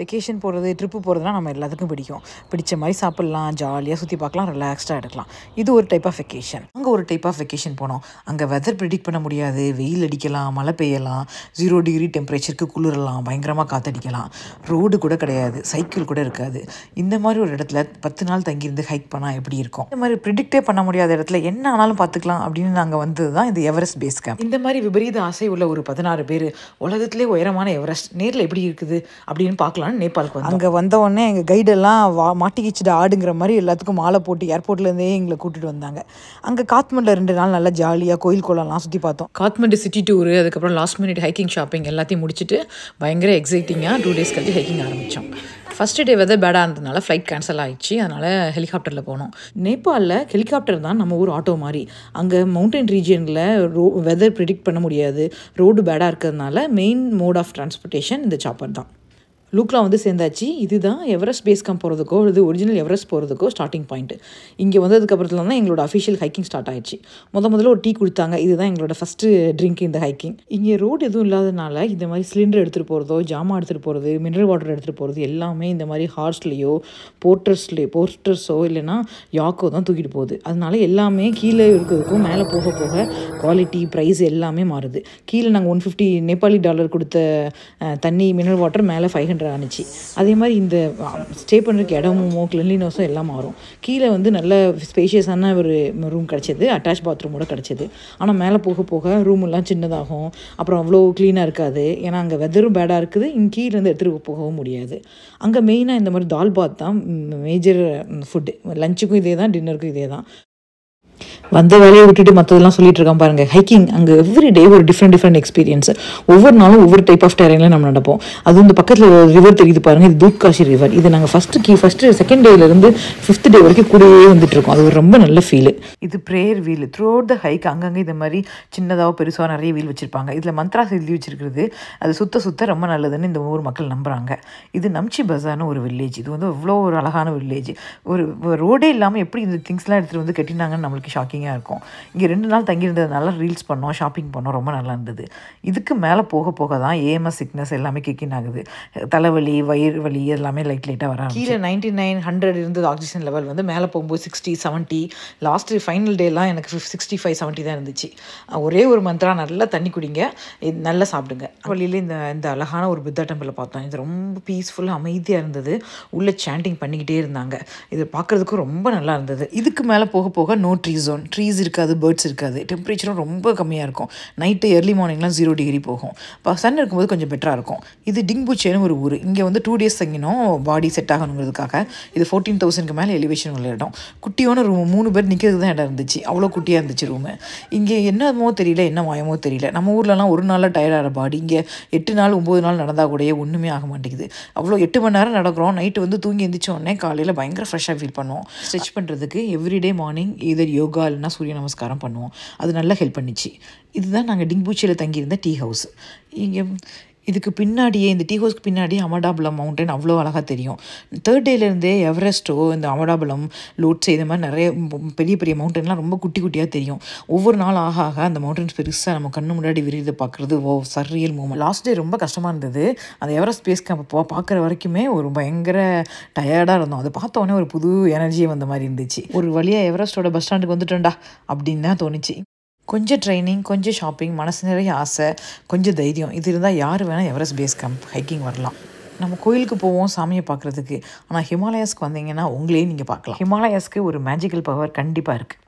vacation போகிறது trip போகிறதுலாம் நம்ம எல்லாத்துக்கும் பிடிக்கும் பிடிச்ச மாதிரி சாப்பிட்லாம் ஜாலியாக சுற்றி பார்க்கலாம் ரிலாக்ஸ்டாக எடுக்கலாம் இது ஒரு டைப் ஆஃப் வெக்கேஷன் அங்கே ஒரு டைப் ஆஃப் வெக்கேஷன் போனோம் அங்கே வெதர் ப்ரிடிக் பண்ண முடியாது வெயில் அடிக்கலாம் மழை பெய்யலாம் ஜீரோ டிகிரி டெம்பரேச்சருக்கு குளிரலாம் பயங்கரமாக காற்றடிக்கலாம் ரோடு கூட கிடையாது சைக்கிள் கூட இருக்காது இந்த மாதிரி ஒரு இடத்துல பத்து நாள் தங்கியிருந்து ஹைக் பண்ணால் எப்படி இருக்கும் இந்த மாதிரி ப்ரிடிக்டே பண்ண முடியாத இடத்துல என்ன ஆனாலும் பார்த்துக்கலாம் அப்படின்னு நாங்கள் வந்தது தான் இந்த எவரெஸ்ட் பேஸ் கேம்ப் இந்த மாதிரி விபரீத ஆசை உள்ள ஒரு பதினாறு பேர் உலகத்திலே உயரமான எவரெஸ்ட் நேரில் எப்படி இருக்குது அப்படின்னு பார்க்கலாம் பார்க்கலான்னு நேபாளுக்கு வந்து அங்கே வந்த உடனே எங்கள் கைடெல்லாம் வா மாட்டிக்கிச்சுட்டு ஆடுங்கிற மாதிரி எல்லாத்துக்கும் மாலை போட்டு ஏர்போர்ட்லேருந்தே எங்களை கூட்டிகிட்டு வந்தாங்க அங்கே காத்மண்டில் ரெண்டு நாள் நல்லா ஜாலியாக கோயில் குளம்லாம் சுற்றி பார்த்தோம் காத்மண்டு சிட்டி டூரு அதுக்கப்புறம் லாஸ்ட் மினிட் ஹைக்கிங் ஷாப்பிங் எல்லாத்தையும் முடிச்சுட்டு பயங்கர எக்ஸைட்டிங்காக டூ டேஸ் கழிச்சு ஹைக்கிங் ஆரம்பித்தோம் ஃபஸ்ட்டு டே வெதர் பேடாக இருந்ததுனால ஃப்ளைட் கேன்சல் ஆகிடுச்சு அதனால் ஹெலிகாப்டரில் போனோம் நேபாளில் ஹெலிகாப்டர் தான் நம்ம ஊர் ஆட்டோ மாதிரி அங்கே மவுண்டன் ரீஜியனில் ரோ வெதர் ப்ரிடிக்ட் பண்ண முடியாது ரோடு பேடாக இருக்கிறதுனால மெயின் மோட் ஆஃப் டிரான்ஸ்போர்ட்டேஷன் இந்த சாப்பர் தான் லூக்லாம் வந்து சேர்ந்தாச்சு இதுதான் எவரெஸ்ட் பேஸ் கேம்ப் போகிறதுக்கோ இது ஒரிஜினல் எவரெஸ்ட் போகிறதுக்கோ ஸ்டார்டிங் பாயிண்ட் இங்கே வந்ததுக்கப்புறத்துல தான் எங்களோட அஃபிஷியல் ஹைக்கிங் ஸ்டார்ட் ஆயிடுச்சு முத முதல்ல ஒரு டீ கொடுத்தாங்க இதுதான் எங்களோட ஃபஸ்ட்டு ட்ரிங்க் இந்த ஹைக்கிங் இங்கே ரோடு எதுவும் இல்லாதனால இந்த மாதிரி சிலிண்டர் எடுத்துகிட்டு போகிறதோ ஜாமா எடுத்துகிட்டு போகிறது மினரல் வாட்டர் எடுத்துகிட்டு போகிறது எல்லாமே இந்த மாதிரி ஹார்ஸ்லேயோ போர்ட்டர்ஸ்லேயோ போர்ஸ்டர்ஸோ இல்லைனா யாக்கோ தான் தூக்கிட்டு போகுது அதனால எல்லாமே கீழே இருக்கிறதுக்கும் மேலே போக போக குவாலிட்டி ப்ரைஸ் எல்லாமே மாறுது கீழே நாங்கள் ஒன் ஃபிஃப்டி நேபாளி டாலர் கொடுத்த தண்ணி மினரல் வாட்டர் மேலே ஃபைவ் ஹண்ட்ரட் அப்படின்ற ஆணுச்சு அதே மாதிரி இந்த ஸ்டே பண்ணுறதுக்கு இடமுமோ கிளன்லினஸும் எல்லாம் மாறும் கீழே வந்து நல்ல ஸ்பேஷியஸான ஒரு ரூம் கிடச்சிது அட்டாச் பாத்ரூமோட கிடச்சிது ஆனால் மேலே போக போக ரூம் எல்லாம் சின்னதாகும் அப்புறம் அவ்வளோ க்ளீனாக இருக்காது ஏன்னா அங்கே வெதரும் பேடாக இருக்குது இங்கே கீழேருந்து எடுத்துகிட்டு போகவும் முடியாது அங்கே மெயினாக இந்த மாதிரி தால் பாத் தான் மேஜர் ஃபுட்டு லஞ்சுக்கும் இதே தான் டின்னருக்கும் இதே தான் வந்த வேலையை விட்டுட்டு மற்றதெல்லாம் சொல்லிட்டு இருக்கான் பாருங்க ஹைக்கிங் அங்கே எவ்ரி டே ஒரு டிஃப்ரெண்ட் டிஃப்ரெண்ட் எக்ஸ்பீரியன்ஸ் ஒவ்வொரு நாளும் ஒவ்வொரு டைப் ஆஃப் டேரிங்ல நம்ம நடப்போம் அது இந்த பக்கத்தில் ரிவர் தெரியுது பாருங்க இது தூப்காஷி ரிவர் இது நாங்கள் ஃபஸ்ட்டு கீ ஃபஸ்ட்டு செகண்ட் டேலேருந்து ஃபிஃப்த் டே வரைக்கும் கூடவே வந்துட்டு இருக்கோம் அது ஒரு ரொம்ப நல்ல ஃபீல் இது prayer wheel throughout the hike அங்கங்கே இந்த மாதிரி சின்னதாக பெருசாக நிறைய வீல் வச்சுருப்பாங்க இதில் மந்த்ராஸ் எழுதி வச்சிருக்கிறது அது சுத்த சுத்த ரொம்ப நல்லதுன்னு இந்த ஊர் மக்கள் நம்புகிறாங்க இது நம்ச்சி பஜார்னு ஒரு வில்லேஜ் இது வந்து அவ்வளோ ஒரு அழகான வில்லேஜ் ஒரு ரோடே இல்லாமல் எப்படி இந்த திங்ஸ்லாம் எடுத்துகிட்டு வந்து கட்டினாங்கன்னு நம்மளுக்கு ஷாக்கிங் ஷாக்கிங்காக இருக்கும் இங்கே ரெண்டு நாள் தங்கியிருந்ததுனால ரீல்ஸ் பண்ணோம் ஷாப்பிங் பண்ணோம் ரொம்ப நல்லா இருந்தது இதுக்கு மேலே போக போக தான் ஏஎம்எஸ் சிக்னஸ் எல்லாமே கிக்கின் ஆகுது தலைவலி வயிறு வலி எல்லாமே லைட் லைட்டாக வராங்க கீழே நைன்டி நைன் ஹண்ட்ரட் இருந்தது ஆக்சிஜன் லெவல் வந்து மேலே போகும்போது சிக்ஸ்டி செவன்ட்டி லாஸ்ட் ஃபைனல் டேலாம் எனக்கு சிக்ஸ்டி ஃபைவ் செவன்ட்டி தான் இருந்துச்சு ஒரே ஒரு மந்த்ரா நல்லா தண்ணி குடிங்க நல்லா சாப்பிடுங்க வழியில் இந்த இந்த அழகான ஒரு புத்தா டெம்பிளை பார்த்தோம் இது ரொம்ப பீஸ்ஃபுல்லாக அமைதியாக இருந்தது உள்ளே சாண்டிங் பண்ணிக்கிட்டே இருந்தாங்க இது பார்க்குறதுக்கு ரொம்ப நல்லா இருந்தது இதுக்கு மேலே போக போக நோ ட்ரீ ஜோன் ட்ரீஸ் இருக்காது பேர்ட்ஸ் இருக்காது டெம்பரேச்சரும் ரொம்ப கம்மியாக இருக்கும் நைட்டு ஏர்லி மார்னிங்லாம் ஜீரோ டிகிரி போகும் இப்போ சன் இருக்கும்போது கொஞ்சம் பெட்டராக இருக்கும் இது டிங்புச்சேனு ஒரு ஊர் இங்கே வந்து டூ டேஸ் தங்கினோம் பாடி செட் ஆகணுங்கிறதுக்காக இது ஃபோர்டீன் தௌசண்ட்க்கு மேலே எலிவேஷன் உள்ள இடம் குட்டியான ரூம் மூணு பேர் நிற்கிறது தான் இடம் இருந்துச்சு அவ்வளோ குட்டியாக இருந்துச்சு ரூமு இங்கே என்னமோ தெரியல என்ன மாயமோ தெரியல நம்ம ஊர்லலாம் ஒரு நாளில் டயர்டாகிற பாடி இங்கே எட்டு நாள் ஒம்பது நாள் நடந்தால் கூட ஒன்றுமே ஆக மாட்டேங்குது அவ்வளோ எட்டு மணி நேரம் நடக்கிறோம் நைட்டு வந்து தூங்கி எந்திரிச்ச உடனே காலையில் பயங்கர ஃப்ரெஷ்ஷாக ஃபீல் பண்ணுவோம் ஸ்ட்ரெச் பண்ணுறதுக்கு எவ்ரிடே மார்னிங் இதர் யோகா காலைனா சூரிய நமஸ்காரம் பண்ணுவோம் அது நல்லா ஹெல்ப் பண்ணிச்சு இதுதான் நாங்கள் டிங்பூச்சியில் தங்கியிருந்த டீ ஹவுஸ் இங்கே இதுக்கு பின்னாடியே இந்த டீ ஹவுஸ்க்கு பின்னாடி அமடாபுலம் மவுண்டன் அவ்வளோ அழகாக தெரியும் தேர்ட் டேலேருந்தே எவரெஸ்ட்டோ இந்த அமடாபுலம் லோட்ஸ் இது மாதிரி நிறைய பெரிய பெரிய மவுண்டன்லாம் ரொம்ப குட்டி குட்டியாக தெரியும் ஒவ்வொரு நாள் ஆக ஆக அந்த மவுண்டன்ஸ் பெருசாக நம்ம கண்ணு முன்னாடி விரிதை பார்க்குறது oh surreal moment last day ரொம்ப கஷ்டமாக இருந்தது அந்த எவரெஸ்ட் பேஸ் கேம்ப் பார்க்குற வரைக்குமே ஒரு பயங்கர டயர்டாக இருந்தோம் அதை பார்த்தோன்னே ஒரு புது எனர்ஜி வந்த மாதிரி இருந்துச்சு ஒரு வழியாக எவரெஸ்ட்டோட பஸ் ஸ்டாண்டுக்கு வந்துட்டோண்டா அப்படின்னு தான் தோணுச்சு கொஞ்சம் ட்ரைனிங் கொஞ்சம் ஷாப்பிங் மனசு நிறைய ஆசை கொஞ்சம் தைரியம் இது இருந்தால் யார் வேணால் எவரெஸ்ட் பேஸ் கேம்ப் ஹைக்கிங் வரலாம் நம்ம கோயிலுக்கு போவோம் சாமியை பார்க்குறதுக்கு ஆனால் ஹிமாலயாஸ்க்கு வந்தீங்கன்னா உங்களே நீங்கள் பார்க்கலாம் ஹிமாலயாஸ்க்கு ஒரு மேஜிக்கல் பவர் கண்டிப்பாக இருக்குது